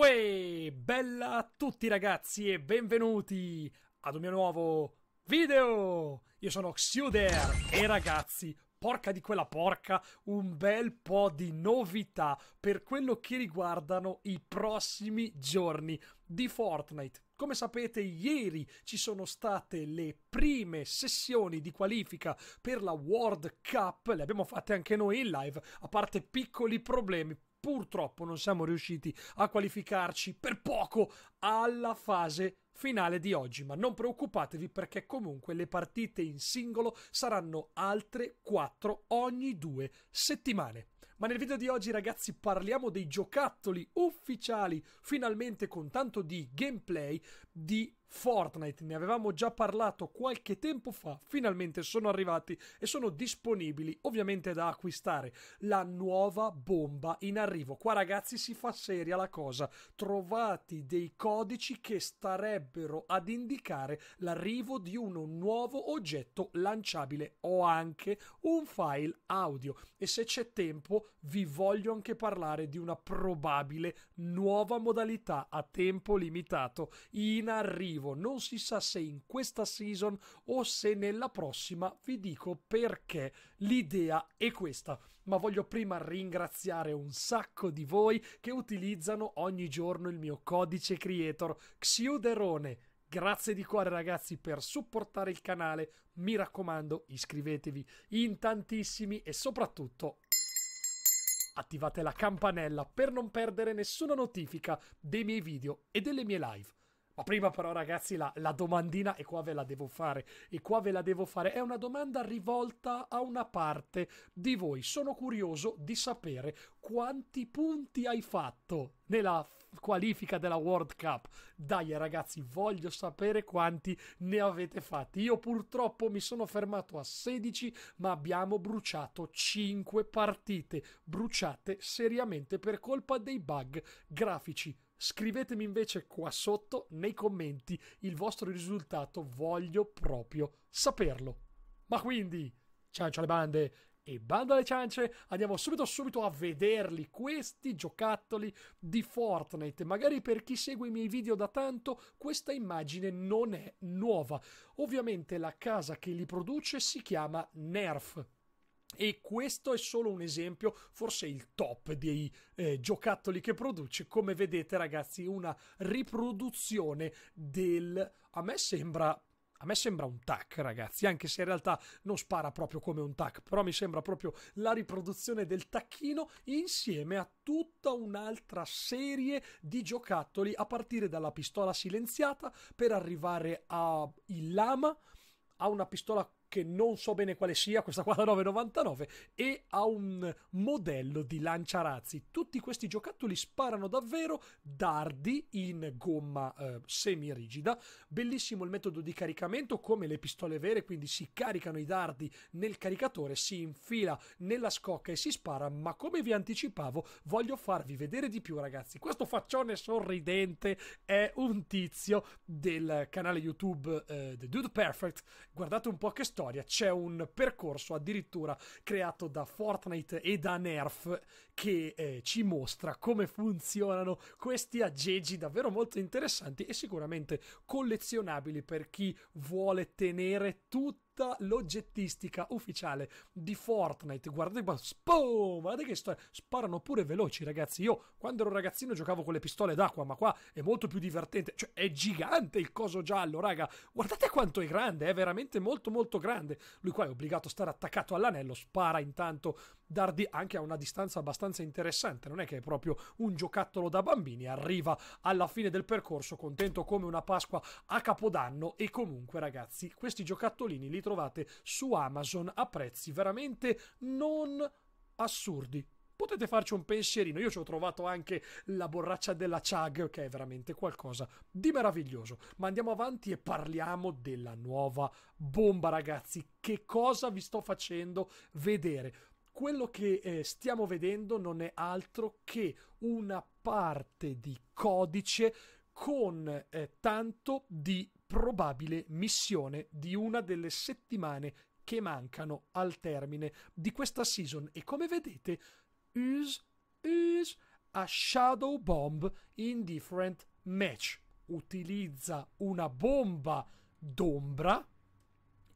Uè, bella a tutti ragazzi e benvenuti ad un mio nuovo video! Io sono Xuder e ragazzi, porca di quella porca, un bel po' di novità per quello che riguardano i prossimi giorni di Fortnite. Come sapete, ieri ci sono state le prime sessioni di qualifica per la World Cup, le abbiamo fatte anche noi in live, a parte piccoli problemi purtroppo non siamo riusciti a qualificarci per poco alla fase finale di oggi, ma non preoccupatevi perché comunque le partite in singolo saranno altre 4 ogni due settimane. Ma nel video di oggi ragazzi parliamo dei giocattoli ufficiali, finalmente con tanto di gameplay di Fortnite, ne avevamo già parlato qualche tempo fa, finalmente sono arrivati e sono disponibili ovviamente da acquistare. La nuova bomba in arrivo. Qua ragazzi si fa seria la cosa. Trovati dei codici che starebbero ad indicare l'arrivo di uno nuovo oggetto lanciabile o anche un file audio. E se c'è tempo vi voglio anche parlare di una probabile nuova modalità a tempo limitato in arrivo motivo non si sa se in questa season o se nella prossima, vi dico perché l'idea è questa, ma voglio prima ringraziare un sacco di voi che utilizzano ogni giorno il mio codice creator Xiuderone. Grazie di cuore ragazzi per supportare il canale, mi raccomando iscrivetevi in tantissimi e soprattutto attivate la campanella per non perdere nessuna notifica dei miei video e delle mie live. Ma prima però ragazzi la, la, domandina, e qua ve la devo fare, e qua ve la devo fare, è una domanda rivolta a una parte di voi. Sono curioso di sapere quanti punti hai fatto nella qualifica della World Cup. Dai ragazzi, voglio sapere quanti ne avete fatti. Io purtroppo mi sono fermato a 16, ma abbiamo bruciato 5 partite, bruciate seriamente per colpa dei bug grafici Scrivetemi invece qua sotto nei commenti il vostro risultato, voglio proprio saperlo. Ma quindi, ciancio alle bande e bando alle ciance, andiamo subito subito a vederli questi giocattoli di Fortnite. Magari per chi segue i miei video da tanto, questa immagine non è nuova. Ovviamente la casa che li produce si chiama Nerf e questo è solo un esempio, forse il top dei eh, giocattoli che produce. Come vedete ragazzi, una riproduzione del... a me sembra a me sembra un tac, ragazzi, anche se in realtà non spara proprio come un tac, però mi sembra proprio la riproduzione del tacchino insieme a tutta un'altra serie di giocattoli a partire dalla pistola silenziata per arrivare a il lama, a una pistola che non so bene quale sia, questa qua da 9,99 e ha un modello di lanciarazzi. Tutti questi giocattoli sparano davvero dardi in gomma eh, semirigida. Bellissimo il metodo di caricamento come le pistole vere, quindi si caricano i dardi nel caricatore, si infila nella scocca e si spara, ma come vi anticipavo voglio farvi vedere di più ragazzi. Questo faccione sorridente è un tizio del canale YouTube eh, The Dude Perfect. Guardate un po' che storia storia, c'è un percorso addirittura creato da Fortnite e da Nerf che eh, ci mostra come funzionano questi aggeggi davvero molto interessanti e sicuramente collezionabili per chi vuole tenere tutti tutta l'oggettistica ufficiale di Fortnite. Guardate qua, boom! Guardate che storia. Sparano pure veloci, ragazzi. Io quando ero ragazzino giocavo con le pistole d'acqua, ma qua è molto più divertente. Cioè, è gigante il coso giallo, raga. Guardate quanto è grande, è veramente molto molto grande. Lui qua è obbligato a stare attaccato all'anello, spara intanto dardi anche a una distanza abbastanza interessante. Non è che è proprio un giocattolo da bambini, arriva alla fine del percorso contento come una Pasqua a Capodanno e comunque ragazzi, questi giocattolini li trovate su Amazon a prezzi veramente non assurdi potete farci un pensierino. Io ci ho trovato anche la borraccia della Chag, che è veramente qualcosa di meraviglioso. Ma andiamo avanti e parliamo della nuova bomba, ragazzi. Che cosa vi sto facendo vedere? quello che eh, stiamo vedendo non è altro che una parte di codice con eh, tanto di probabile missione di una delle settimane che mancano al termine di questa season e come vedete is is a shadow bomb in different match utilizza una bomba d'ombra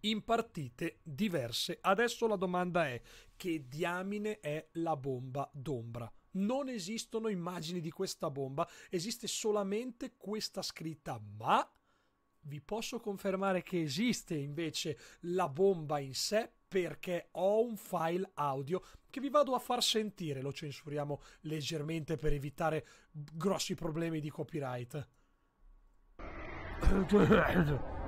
in partite diverse. Adesso la domanda è che diamine è la bomba d'ombra? Non esistono immagini di questa bomba, esiste solamente questa scritta, ma vi posso confermare che esiste invece la bomba in sé perché ho un file audio che vi vado a far sentire, lo censuriamo leggermente per evitare grossi problemi di copyright.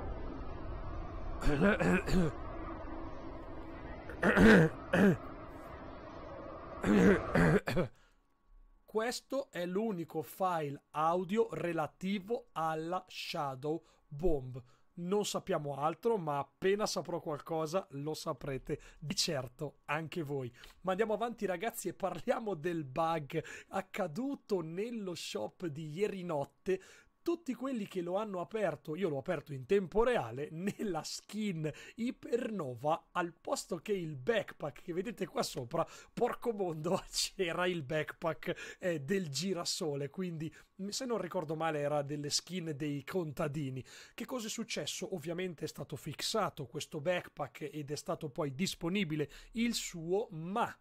Questo è l'unico file audio relativo alla Shadow Bomb. Non sappiamo altro, ma appena saprò qualcosa lo saprete di certo anche voi. Ma andiamo avanti ragazzi e parliamo del bug accaduto nello shop di ieri notte tutti quelli che lo hanno aperto, io l'ho aperto in tempo reale, nella skin Ipernova, al posto che il backpack che vedete qua sopra, porco mondo, c'era il backpack eh, del girasole, quindi se non ricordo male era delle skin dei contadini. Che cosa è successo? Ovviamente è stato fissato questo backpack ed è stato poi disponibile il suo, ma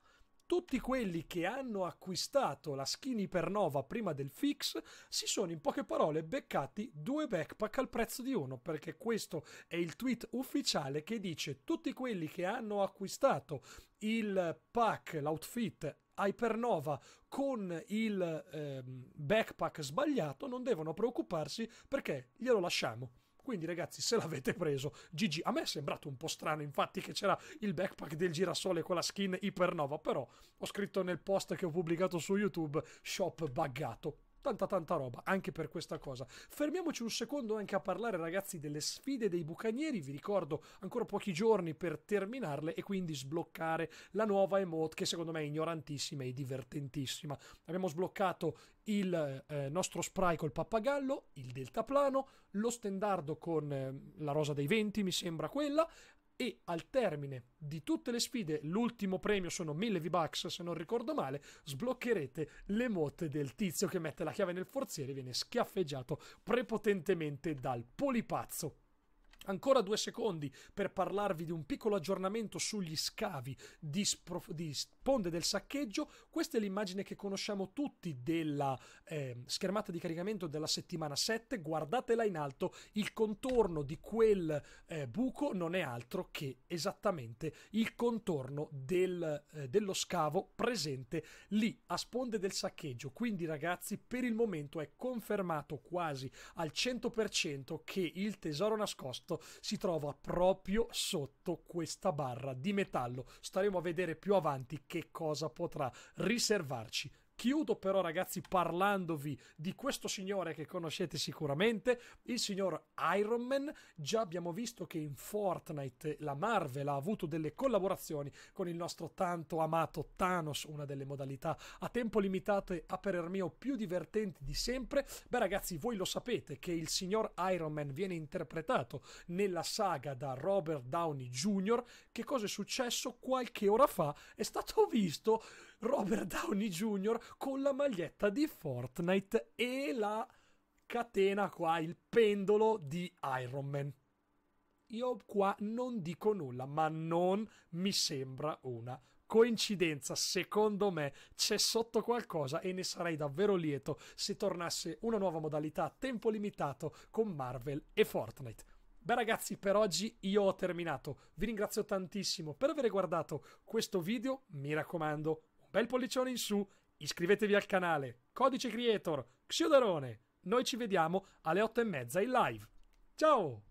tutti quelli che hanno acquistato la skin Ipernova prima del fix si sono in poche parole beccati due backpack al prezzo di uno, perché questo è il tweet ufficiale che dice tutti quelli che hanno acquistato il pack, l'outfit Hypernova con il eh, backpack sbagliato non devono preoccuparsi perché glielo lasciamo. Quindi ragazzi, se l'avete preso, GG. A me è sembrato un po' strano, infatti, che c'era il backpack del girasole con la skin ipernova, però ho scritto nel post che ho pubblicato su YouTube, shop buggato tanta tanta roba anche per questa cosa. Fermiamoci un secondo anche a parlare ragazzi delle sfide dei bucanieri, vi ricordo ancora pochi giorni per terminarle e quindi sbloccare la nuova emote che secondo me è ignorantissima e divertentissima. Abbiamo sbloccato il eh, nostro spray col pappagallo, il deltaplano, lo stendardo con eh, la rosa dei venti mi sembra quella, e al termine di tutte le sfide, l'ultimo premio sono 1000 V-Bucks se non ricordo male, sbloccherete le motte del tizio che mette la chiave nel forziere e viene schiaffeggiato prepotentemente dal polipazzo. Ancora due secondi per parlarvi di un piccolo aggiornamento sugli scavi di, sprof- di ponte del saccheggio. Questa è l'immagine che conosciamo tutti della eh, schermata di caricamento della settimana 7. Guardatela in alto, il contorno di quel eh, buco non è altro che esattamente il contorno del, eh, dello scavo presente lì a sponde del saccheggio. Quindi ragazzi, per il momento è confermato quasi al 100% che il tesoro nascosto si trova proprio sotto questa barra di metallo. Staremo a vedere più avanti che cosa potrà riservarci Chiudo però ragazzi parlandovi di questo signore che conoscete sicuramente, il signor Iron Man. Già abbiamo visto che in Fortnite la Marvel ha avuto delle collaborazioni con il nostro tanto amato Thanos, una delle modalità a tempo limitato e a parer mio più divertenti di sempre. Beh ragazzi, voi lo sapete che il signor Iron Man viene interpretato nella saga da Robert Downey Jr. Che cosa è successo qualche ora fa? È stato visto Robert Downey Jr. con la maglietta di Fortnite e la catena qua, il pendolo di Iron Man. Io qua non dico nulla, ma non mi sembra una coincidenza. Secondo me c'è sotto qualcosa e ne sarei davvero lieto se tornasse una nuova modalità a tempo limitato con Marvel e Fortnite. Beh ragazzi, per oggi io ho terminato. Vi ringrazio tantissimo per aver guardato questo video. Mi raccomando, bel pollicione in su, iscrivetevi al canale, codice creator, Xiodarone. Noi ci vediamo alle 8 e mezza in live. Ciao!